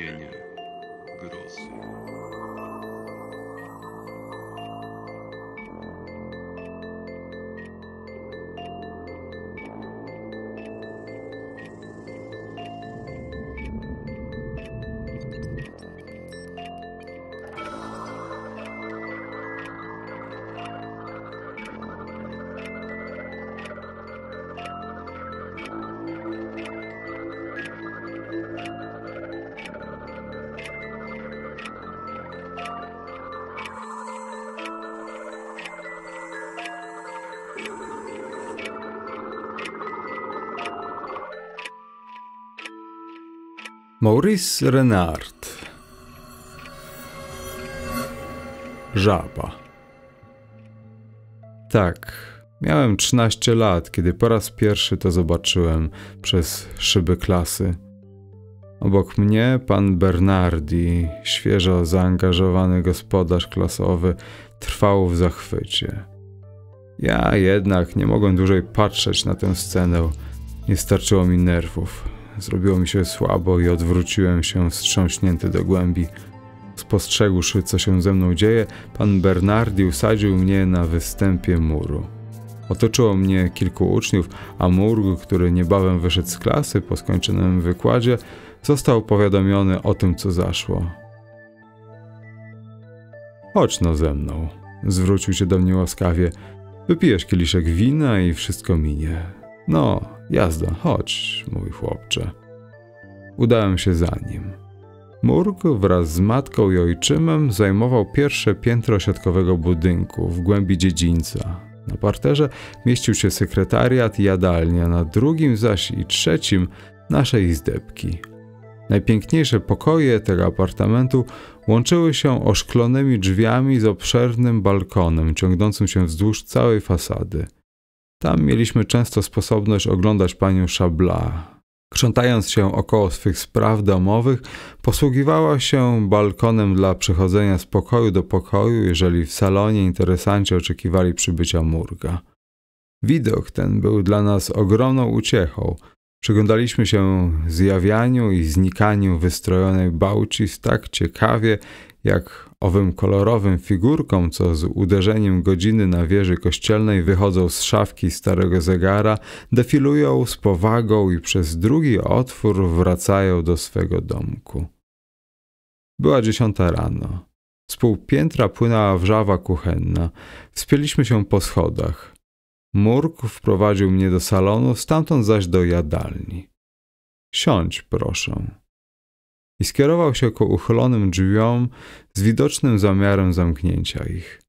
nie, nie. Maurice Renard Żaba Tak, miałem 13 lat, kiedy po raz pierwszy to zobaczyłem przez szyby klasy. Obok mnie pan Bernardi, świeżo zaangażowany gospodarz klasowy, trwał w zachwycie. Ja jednak nie mogłem dłużej patrzeć na tę scenę, nie starczyło mi nerwów. Zrobiło mi się słabo i odwróciłem się wstrząśnięty do głębi. Spostrzegłszy, co się ze mną dzieje, pan Bernardi usadził mnie na występie muru. Otoczyło mnie kilku uczniów, a Murg, który niebawem wyszedł z klasy po skończonym wykładzie, został powiadomiony o tym, co zaszło. Chodź no ze mną, zwrócił się do mnie łaskawie. Wypijesz kieliszek wina i wszystko minie. No, jazda, chodź, mój chłopcze udałem się za nim. Murg wraz z matką i ojczymem zajmował pierwsze piętro siatkowego budynku w głębi dziedzińca. Na parterze mieścił się sekretariat i jadalnia, na drugim zaś i trzecim nasze izdebki. Najpiękniejsze pokoje tego apartamentu łączyły się oszklonymi drzwiami z obszernym balkonem ciągnącym się wzdłuż całej fasady. Tam mieliśmy często sposobność oglądać panią Szabla, Krzątając się około swych spraw domowych, posługiwała się balkonem dla przechodzenia z pokoju do pokoju, jeżeli w salonie interesanci oczekiwali przybycia Murga. Widok ten był dla nas ogromną uciechą. Przyglądaliśmy się zjawianiu i znikaniu wystrojonej bałci tak ciekawie, jak owym kolorowym figurkom, co z uderzeniem godziny na wieży kościelnej wychodzą z szafki starego zegara, defilują z powagą i przez drugi otwór wracają do swego domku. Była dziesiąta rano. Z półpiętra płynęła wrzawa kuchenna. Wspięliśmy się po schodach. Murk wprowadził mnie do salonu, stamtąd zaś do jadalni. Siądź, proszę i skierował się ku uchylonym drzwiom z widocznym zamiarem zamknięcia ich.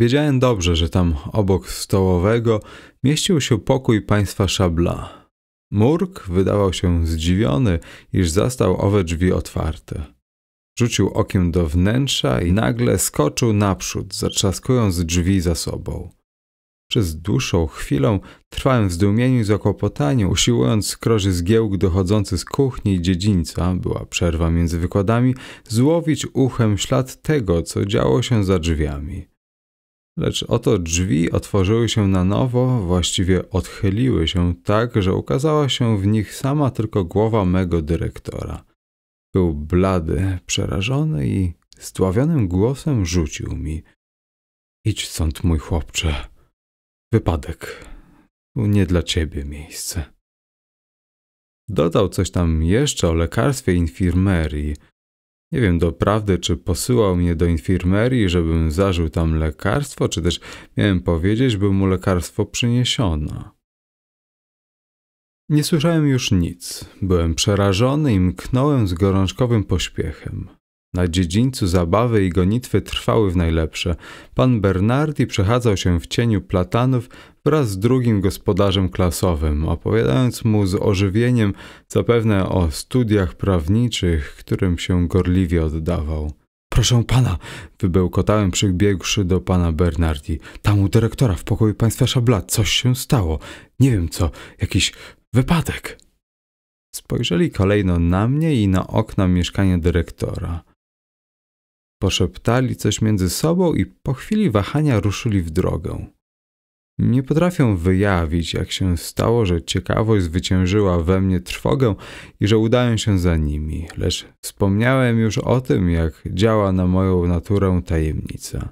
Wiedziałem dobrze, że tam obok stołowego mieścił się pokój państwa szabla. Murk wydawał się zdziwiony, iż zastał owe drzwi otwarte. Rzucił okiem do wnętrza i nagle skoczył naprzód, zatrzaskując drzwi za sobą. Przez dłuższą chwilę trwałem w zdumieniu i zakłopotaniu, usiłując skroży zgiełk dochodzący z kuchni i dziedzińca, była przerwa między wykładami, złowić uchem ślad tego, co działo się za drzwiami. Lecz oto drzwi otworzyły się na nowo, właściwie odchyliły się tak, że ukazała się w nich sama tylko głowa mego dyrektora. Był blady, przerażony i zdławionym głosem rzucił mi – Idź stąd, mój chłopcze. Wypadek. Tu nie dla ciebie miejsce. Dodał coś tam jeszcze o lekarstwie infirmerii. Nie wiem doprawdy, czy posyłał mnie do infirmerii, żebym zażył tam lekarstwo, czy też miałem powiedzieć, by mu lekarstwo przyniesiono. Nie słyszałem już nic. Byłem przerażony i mknąłem z gorączkowym pośpiechem. Na dziedzińcu zabawy i gonitwy trwały w najlepsze. Pan Bernardi przechadzał się w cieniu platanów wraz z drugim gospodarzem klasowym, opowiadając mu z ożywieniem zapewne o studiach prawniczych, którym się gorliwie oddawał. Proszę pana, wybełkotałem przybiegłszy do pana Bernardi. Tam u dyrektora w pokoju państwa szabla coś się stało. Nie wiem co, jakiś wypadek. Spojrzeli kolejno na mnie i na okna mieszkania dyrektora. Poszeptali coś między sobą i po chwili wahania ruszyli w drogę. Nie potrafię wyjawić, jak się stało, że ciekawość zwyciężyła we mnie trwogę i że udałem się za nimi, lecz wspomniałem już o tym, jak działa na moją naturę tajemnica.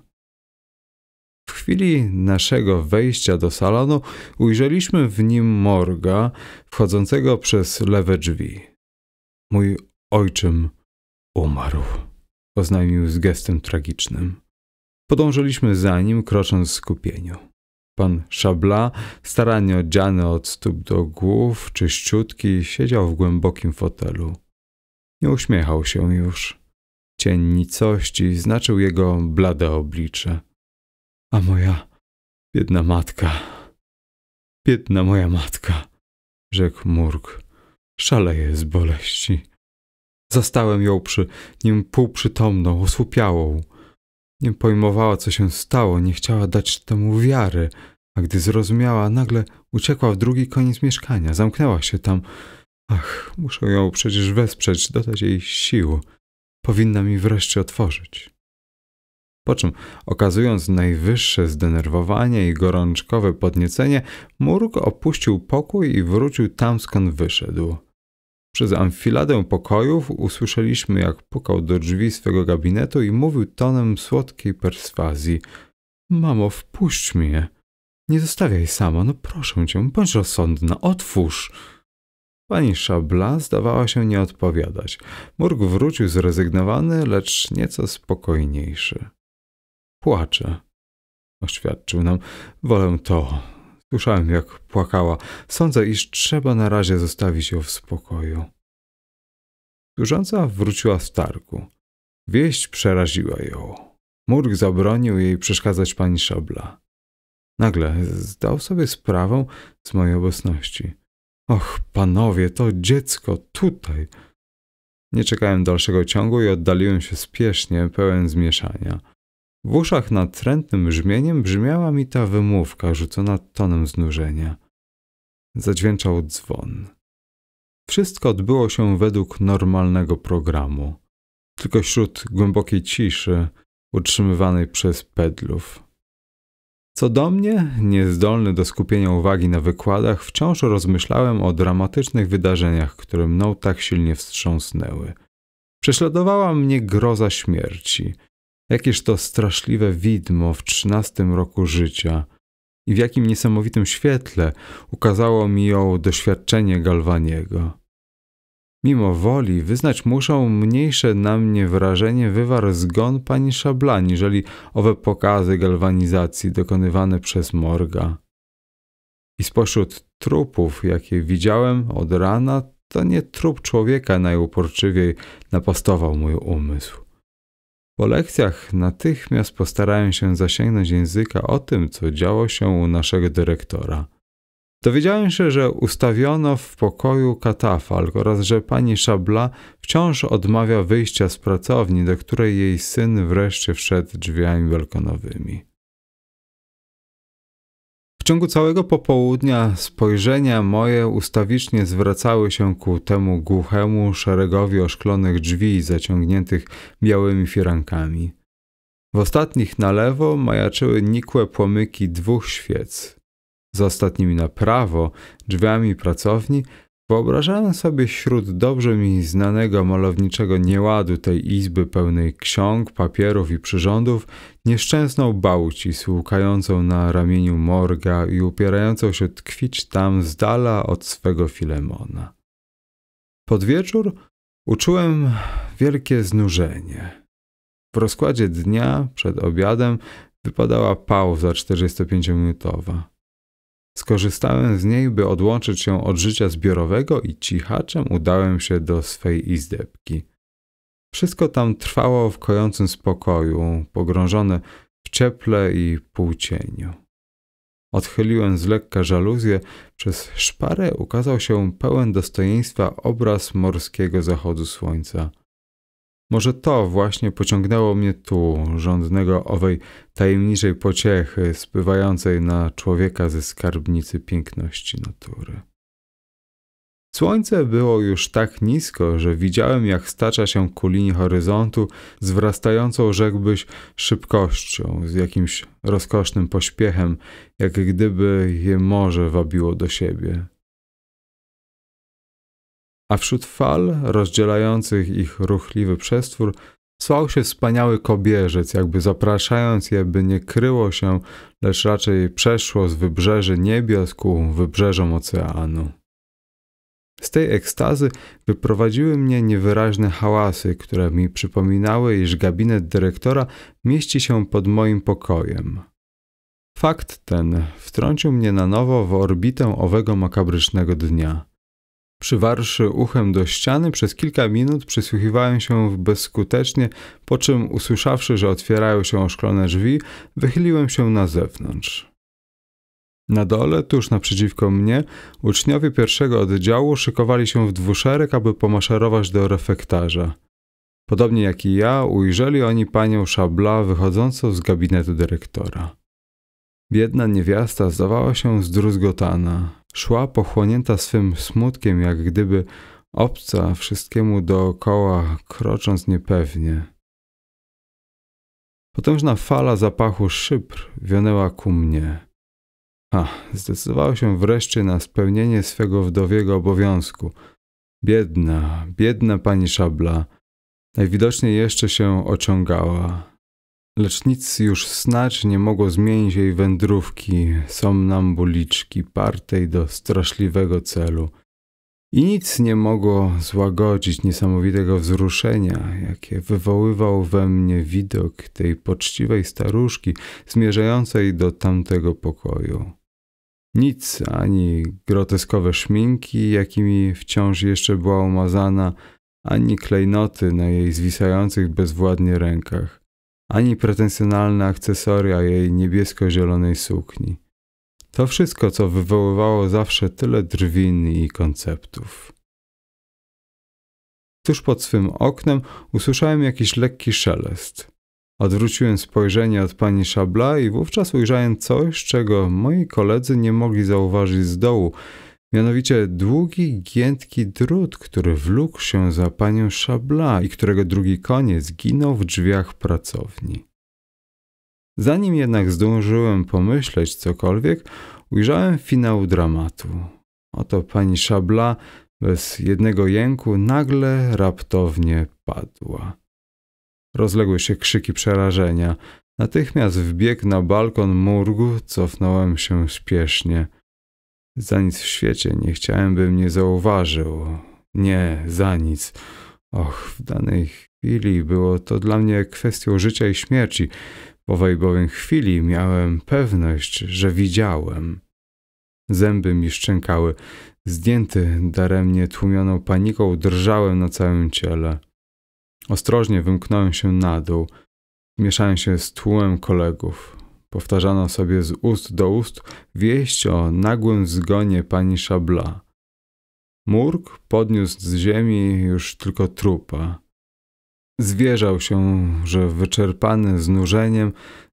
W chwili naszego wejścia do salonu ujrzeliśmy w nim morga, wchodzącego przez lewe drzwi. Mój ojczym umarł oznajmił z gestem tragicznym. Podążyliśmy za nim, krocząc w skupieniu. Pan Szabla, starannie odziany od stóp do głów, czyściutki, siedział w głębokim fotelu. Nie uśmiechał się już. Cień nicości znaczył jego blade oblicze. A moja biedna matka, biedna moja matka, rzekł Murk, szaleje z boleści. Zastałem ją przy nim półprzytomną, osłupiałą. Nie pojmowała, co się stało, nie chciała dać temu wiary, a gdy zrozumiała, nagle uciekła w drugi koniec mieszkania, zamknęła się tam. Ach, muszę ją przecież wesprzeć, dodać jej sił. Powinna mi wreszcie otworzyć. Po czym, okazując najwyższe zdenerwowanie i gorączkowe podniecenie, Murk opuścił pokój i wrócił tam, skąd wyszedł. Przez amfiladę pokojów usłyszeliśmy, jak pukał do drzwi swego gabinetu i mówił tonem słodkiej perswazji: Mamo, wpuść mnie. Nie zostawiaj sama, no proszę cię, bądź rozsądna, otwórz. Pani Szabla zdawała się nie odpowiadać. Murg wrócił zrezygnowany, lecz nieco spokojniejszy. Płaczę, oświadczył nam. Wolę to, Słyszałem, jak płakała. Sądzę, iż trzeba na razie zostawić ją w spokoju. Służąca wróciła z targu. Wieść przeraziła ją. Murk zabronił jej przeszkadzać pani szabla. Nagle zdał sobie sprawę z mojej obecności. Och, panowie, to dziecko tutaj! Nie czekałem dalszego ciągu i oddaliłem się spiesznie, pełen zmieszania. W uszach natrętnym brzmieniem brzmiała mi ta wymówka rzucona tonem znużenia. Zadźwięczał dzwon. Wszystko odbyło się według normalnego programu, tylko wśród głębokiej ciszy utrzymywanej przez pedlów. Co do mnie, niezdolny do skupienia uwagi na wykładach, wciąż rozmyślałem o dramatycznych wydarzeniach, które mną tak silnie wstrząsnęły. Prześladowała mnie groza śmierci – Jakież to straszliwe widmo w trzynastym roku życia i w jakim niesamowitym świetle ukazało mi ją doświadczenie Galwaniego. Mimo woli wyznać muszą mniejsze na mnie wrażenie wywarł zgon pani Szabla, niżeli owe pokazy galwanizacji dokonywane przez Morga. I spośród trupów, jakie widziałem od rana, to nie trup człowieka najuporczywiej napastował mój umysł. Po lekcjach natychmiast postarałem się zasięgnąć języka o tym, co działo się u naszego dyrektora. Dowiedziałem się, że ustawiono w pokoju katafalk oraz że pani Szabla wciąż odmawia wyjścia z pracowni, do której jej syn wreszcie wszedł drzwiami balkonowymi. W ciągu całego popołudnia spojrzenia moje ustawicznie zwracały się ku temu głuchemu szeregowi oszklonych drzwi zaciągniętych białymi firankami. W ostatnich na lewo majaczyły nikłe płomyki dwóch świec. Za ostatnimi na prawo, drzwiami pracowni, Wyobrażałem sobie wśród dobrze mi znanego malowniczego nieładu tej izby pełnej ksiąg, papierów i przyrządów nieszczęsną bałci słukającą na ramieniu morga i upierającą się tkwić tam z dala od swego Filemona. Pod wieczór uczułem wielkie znużenie. W rozkładzie dnia przed obiadem wypadała pauza 45-minutowa. Skorzystałem z niej, by odłączyć się od życia zbiorowego i cichaczem udałem się do swej izdebki. Wszystko tam trwało w kojącym spokoju, pogrążone w cieple i półcieniu. Odchyliłem z lekka żaluzję, przez szparę ukazał się pełen dostojeństwa obraz morskiego zachodu słońca – może to właśnie pociągnęło mnie tu, rządnego owej tajemniczej pociechy spływającej na człowieka ze skarbnicy piękności natury. Słońce było już tak nisko, że widziałem, jak stacza się ku linii horyzontu z wrastającą, rzekłbyś, szybkością, z jakimś rozkosznym pośpiechem, jak gdyby je morze wabiło do siebie a wśród fal rozdzielających ich ruchliwy przestwór słał się wspaniały kobierzec, jakby zapraszając je, by nie kryło się, lecz raczej przeszło z wybrzeży niebios ku wybrzeżom oceanu. Z tej ekstazy wyprowadziły mnie niewyraźne hałasy, które mi przypominały, iż gabinet dyrektora mieści się pod moim pokojem. Fakt ten wtrącił mnie na nowo w orbitę owego makabrycznego dnia. Przywarszy uchem do ściany, przez kilka minut przysłuchiwałem się bezskutecznie, po czym usłyszawszy, że otwierają się oszklone drzwi, wychyliłem się na zewnątrz. Na dole, tuż naprzeciwko mnie, uczniowie pierwszego oddziału szykowali się w dwuszerek, aby pomaszerować do refektarza. Podobnie jak i ja, ujrzeli oni panią Szabla wychodzącą z gabinetu dyrektora. Biedna niewiasta zdawała się zdruzgotana. Szła pochłonięta swym smutkiem, jak gdyby obca wszystkiemu dookoła, krocząc niepewnie. Potężna fala zapachu szypr wionęła ku mnie. Ha, zdecydował się wreszcie na spełnienie swego wdowiego obowiązku. Biedna, biedna pani szabla. Najwidoczniej jeszcze się ociągała. Lecz nic już snać nie mogło zmienić jej wędrówki somnambuliczki partej do straszliwego celu. I nic nie mogło złagodzić niesamowitego wzruszenia, jakie wywoływał we mnie widok tej poczciwej staruszki zmierzającej do tamtego pokoju. Nic ani groteskowe szminki, jakimi wciąż jeszcze była umazana, ani klejnoty na jej zwisających bezwładnie rękach ani pretensjonalne akcesoria jej niebiesko-zielonej sukni. To wszystko, co wywoływało zawsze tyle drwin i konceptów. Tuż pod swym oknem usłyszałem jakiś lekki szelest. Odwróciłem spojrzenie od pani Szabla i wówczas ujrzałem coś, czego moi koledzy nie mogli zauważyć z dołu, Mianowicie długi, giętki drut, który wlókł się za panią Szabla i którego drugi koniec ginął w drzwiach pracowni. Zanim jednak zdążyłem pomyśleć cokolwiek, ujrzałem finał dramatu. Oto pani Szabla bez jednego jęku nagle raptownie padła. Rozległy się krzyki przerażenia. Natychmiast wbiegł na balkon murgu, cofnąłem się śpiesznie – za nic w świecie nie chciałem, by nie zauważył. Nie, za nic. Och, w danej chwili było to dla mnie kwestią życia i śmierci. W owej bowiem chwili miałem pewność, że widziałem. Zęby mi szczękały. Zdjęty daremnie tłumioną paniką drżałem na całym ciele. Ostrożnie wymknąłem się na dół. Mieszałem się z tłumem kolegów. Powtarzano sobie z ust do ust wieść o nagłym zgonie pani Szabla. Murk podniósł z ziemi już tylko trupa. Zwierzał się, że wyczerpany znużeniem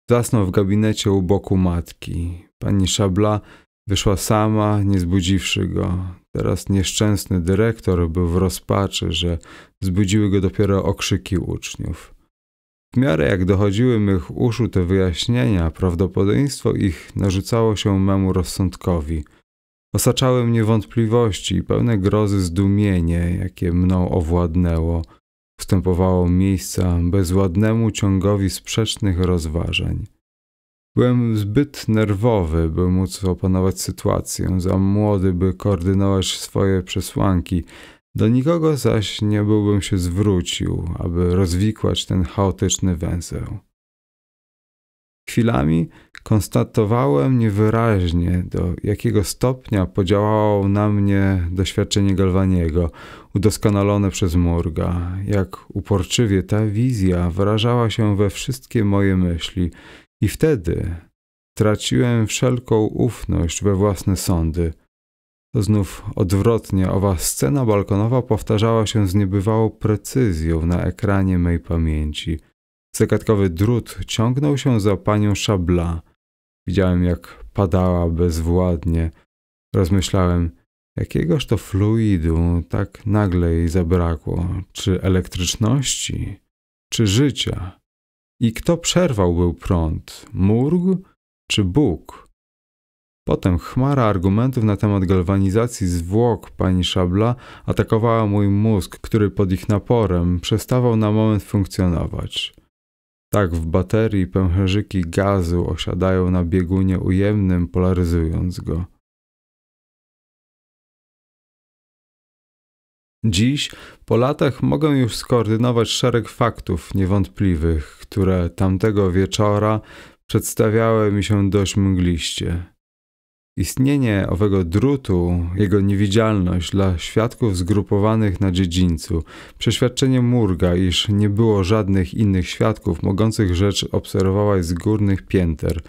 zasnął w gabinecie u boku matki. Pani Szabla wyszła sama, nie zbudziwszy go. Teraz nieszczęsny dyrektor był w rozpaczy, że zbudziły go dopiero okrzyki uczniów. W miarę jak dochodziły mych uszu te wyjaśnienia, prawdopodobieństwo ich narzucało się memu rozsądkowi. Osaczały mnie wątpliwości i pełne grozy zdumienie, jakie mną owładnęło, wstępowało miejsca bezładnemu ciągowi sprzecznych rozważań. Byłem zbyt nerwowy, by móc opanować sytuację, za młody, by koordynować swoje przesłanki, do nikogo zaś nie byłbym się zwrócił, aby rozwikłać ten chaotyczny węzeł. Chwilami konstatowałem niewyraźnie, do jakiego stopnia podziałało na mnie doświadczenie Galwaniego, udoskonalone przez Murga, jak uporczywie ta wizja wyrażała się we wszystkie moje myśli, i wtedy traciłem wszelką ufność we własne sądy, to znów odwrotnie, owa scena balkonowa powtarzała się z niebywałą precyzją na ekranie mej pamięci. Zagadkowy drut ciągnął się za panią Szabla. Widziałem, jak padała bezwładnie. Rozmyślałem, jakiegoż to fluidu tak nagle jej zabrakło, czy elektryczności, czy życia. I kto przerwał był prąd? Murg czy Bóg? Potem chmara argumentów na temat galwanizacji zwłok pani Szabla atakowała mój mózg, który pod ich naporem przestawał na moment funkcjonować. Tak w baterii pęcherzyki gazu osiadają na biegunie ujemnym, polaryzując go. Dziś, po latach, mogę już skoordynować szereg faktów niewątpliwych, które tamtego wieczora przedstawiały mi się dość mgliście. Istnienie owego drutu, jego niewidzialność dla świadków zgrupowanych na dziedzińcu, przeświadczenie Murga, iż nie było żadnych innych świadków mogących rzecz obserwować z górnych pięter,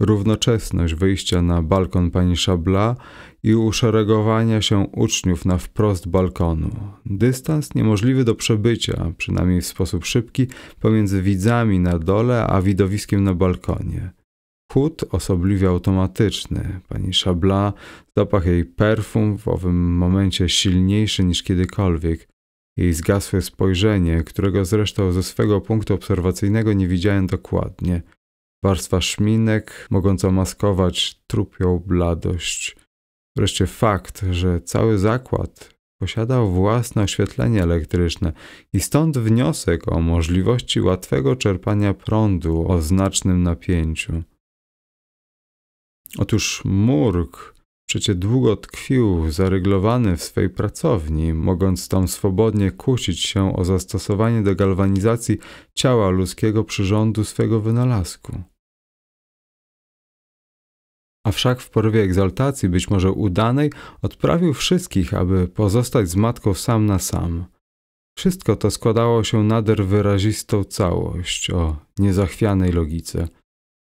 równoczesność wyjścia na balkon pani Szabla i uszeregowania się uczniów na wprost balkonu. Dystans niemożliwy do przebycia, przynajmniej w sposób szybki, pomiędzy widzami na dole a widowiskiem na balkonie kut osobliwie automatyczny. Pani Szabla, zapach jej perfum w owym momencie silniejszy niż kiedykolwiek. Jej zgasłe spojrzenie, którego zresztą ze swego punktu obserwacyjnego nie widziałem dokładnie. Warstwa szminek, mogąca maskować trupią bladość. Wreszcie fakt, że cały zakład posiadał własne oświetlenie elektryczne i stąd wniosek o możliwości łatwego czerpania prądu o znacznym napięciu. Otóż Murk przecie długo tkwił zaryglowany w swej pracowni, mogąc tam swobodnie kłócić się o zastosowanie do galwanizacji ciała ludzkiego przyrządu swego wynalazku. A wszak w porwie egzaltacji, być może udanej, odprawił wszystkich, aby pozostać z matką sam na sam. Wszystko to składało się nader wyrazistą całość o niezachwianej logice –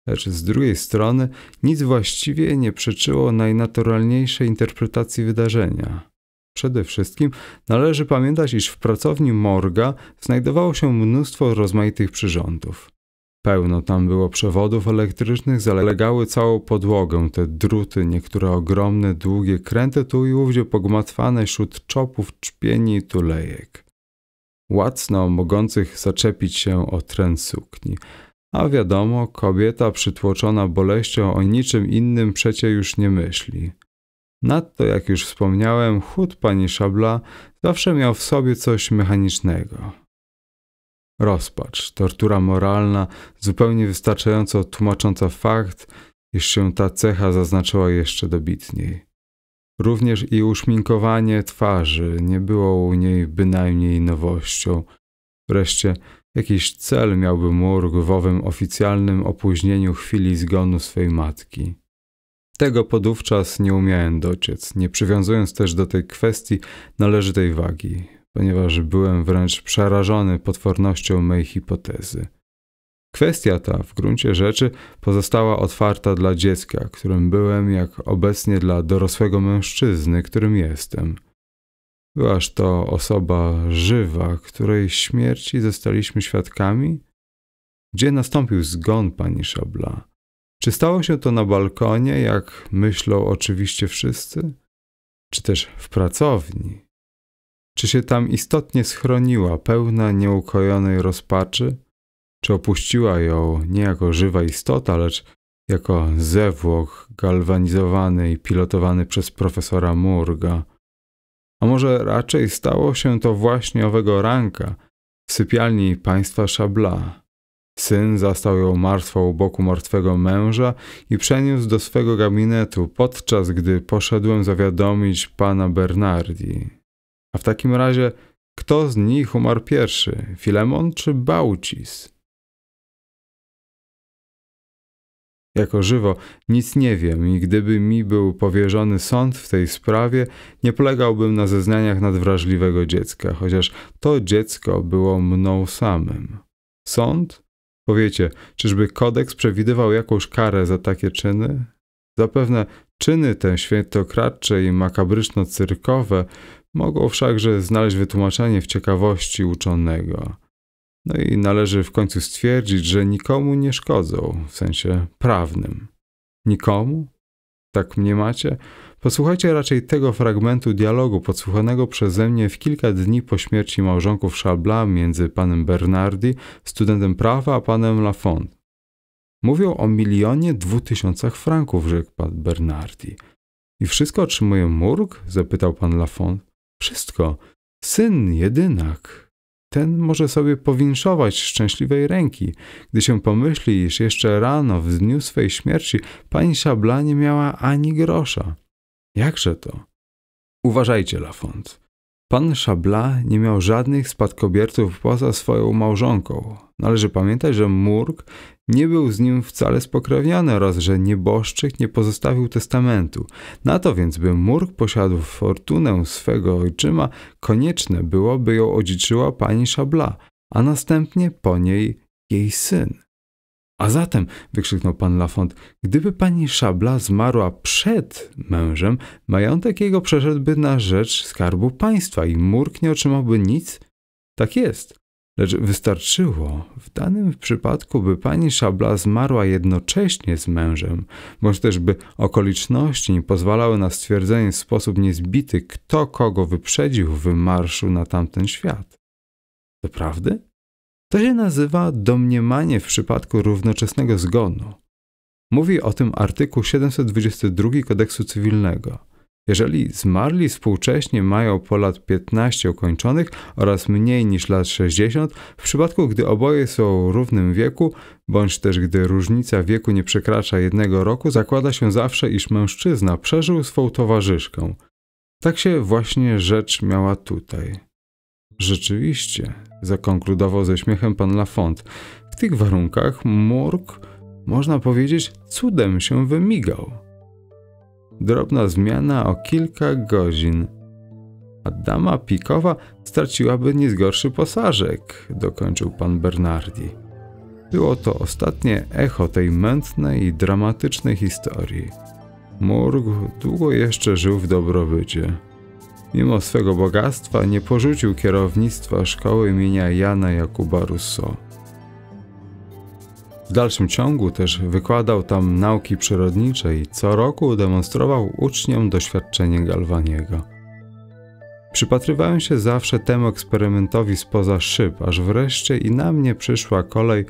Lecz z drugiej strony nic właściwie nie przeczyło najnaturalniejszej interpretacji wydarzenia. Przede wszystkim należy pamiętać, iż w pracowni morga znajdowało się mnóstwo rozmaitych przyrządów. Pełno tam było przewodów elektrycznych, zalegały całą podłogę, te druty, niektóre ogromne, długie, kręte tu i ówdzie pogmatwane wśród czopów, czpieni i tulejek. Łacno mogących zaczepić się o tren sukni – a wiadomo, kobieta przytłoczona boleścią o niczym innym przecie już nie myśli. Nadto, jak już wspomniałem, chód pani Szabla zawsze miał w sobie coś mechanicznego. Rozpacz, tortura moralna, zupełnie wystarczająco tłumacząca fakt, iż się ta cecha zaznaczyła jeszcze dobitniej. Również i uszminkowanie twarzy nie było u niej bynajmniej nowością. Wreszcie Jakiś cel miałby murg w owym oficjalnym opóźnieniu chwili zgonu swej matki. Tego podówczas nie umiałem dociec, nie przywiązując też do tej kwestii należytej wagi, ponieważ byłem wręcz przerażony potwornością mej hipotezy. Kwestia ta w gruncie rzeczy pozostała otwarta dla dziecka, którym byłem, jak obecnie dla dorosłego mężczyzny, którym jestem – Byłaż to osoba żywa, której śmierci zostaliśmy świadkami? Gdzie nastąpił zgon pani Szabla? Czy stało się to na balkonie, jak myślą oczywiście wszyscy? Czy też w pracowni? Czy się tam istotnie schroniła, pełna nieukojonej rozpaczy? Czy opuściła ją nie jako żywa istota, lecz jako zewłok galwanizowany i pilotowany przez profesora Murga? A może raczej stało się to właśnie owego ranka w sypialni państwa Szabla. Syn zastał ją martwą u boku martwego męża i przeniósł do swego gabinetu, podczas gdy poszedłem zawiadomić pana Bernardi. A w takim razie, kto z nich umarł pierwszy, Filemon czy Baucis? Jako żywo nic nie wiem i gdyby mi był powierzony sąd w tej sprawie, nie polegałbym na zeznaniach nadwrażliwego dziecka, chociaż to dziecko było mną samym. Sąd? Powiecie, czyżby kodeks przewidywał jakąś karę za takie czyny? Zapewne czyny te świętokradcze i makabryczno-cyrkowe mogą wszakże znaleźć wytłumaczenie w ciekawości uczonego. No i należy w końcu stwierdzić, że nikomu nie szkodzą w sensie prawnym. Nikomu? Tak mnie macie? Posłuchajcie raczej tego fragmentu dialogu podsłuchanego przeze mnie w kilka dni po śmierci małżonków Szabla między panem Bernardi, studentem prawa, a panem Lafont. Mówią o milionie dwóch tysiącach franków, rzekł pan Bernardi. I wszystko otrzymuje Murg? zapytał pan Lafont. Wszystko. Syn jedynak, ten może sobie powinszować szczęśliwej ręki, gdy się pomyśli, iż jeszcze rano, w dniu swej śmierci, pani Szabla nie miała ani grosza. Jakże to? Uważajcie, Lafont. Pan Szabla nie miał żadnych spadkobierców poza swoją małżonką. Należy pamiętać, że Murk nie był z nim wcale spokrewniony oraz że nieboszczyk nie pozostawił testamentu. Na to więc, by Murk posiadł fortunę swego ojczyma, konieczne było, by ją odziczyła pani Szabla, a następnie po niej jej syn. A zatem, wykrzyknął pan Lafont, gdyby pani Szabla zmarła przed mężem, majątek jego przeszedłby na rzecz skarbu państwa i Murk nie otrzymałby nic? Tak jest. Lecz wystarczyło w danym przypadku, by pani Szabla zmarła jednocześnie z mężem, bądź też by okoliczności nie pozwalały na stwierdzenie w sposób niezbity, kto kogo wyprzedził w marszu na tamten świat. Doprawdy? To się nazywa domniemanie w przypadku równoczesnego zgonu. Mówi o tym artykuł 722 kodeksu cywilnego. Jeżeli zmarli współcześnie mają po lat 15 ukończonych oraz mniej niż lat 60, w przypadku gdy oboje są równym wieku, bądź też gdy różnica wieku nie przekracza jednego roku, zakłada się zawsze, iż mężczyzna przeżył swą towarzyszkę. Tak się właśnie rzecz miała tutaj. Rzeczywiście, zakonkludował ze śmiechem pan Lafont. W tych warunkach Morg, można powiedzieć, cudem się wymigał. Drobna zmiana o kilka godzin. A dama pikowa straciłaby niezgorszy posażek, dokończył pan Bernardi. Było to ostatnie echo tej mętnej i dramatycznej historii. Morg długo jeszcze żył w dobrobycie. Mimo swego bogactwa nie porzucił kierownictwa szkoły imienia Jana Jakuba Rousseau. W dalszym ciągu też wykładał tam nauki przyrodnicze i co roku demonstrował uczniom doświadczenie Galwaniego. Przypatrywałem się zawsze temu eksperymentowi spoza szyb, aż wreszcie i na mnie przyszła kolej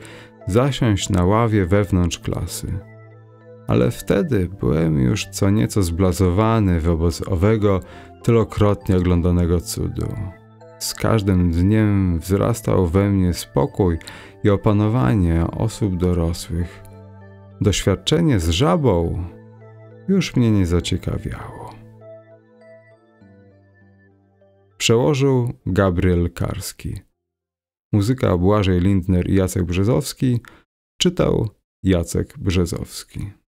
zasiąść na ławie wewnątrz klasy ale wtedy byłem już co nieco zblazowany wobec owego tylokrotnie oglądanego cudu. Z każdym dniem wzrastał we mnie spokój i opanowanie osób dorosłych. Doświadczenie z żabą już mnie nie zaciekawiało. Przełożył Gabriel Karski. Muzyka Błażej Lindner i Jacek Brzezowski czytał Jacek Brzezowski.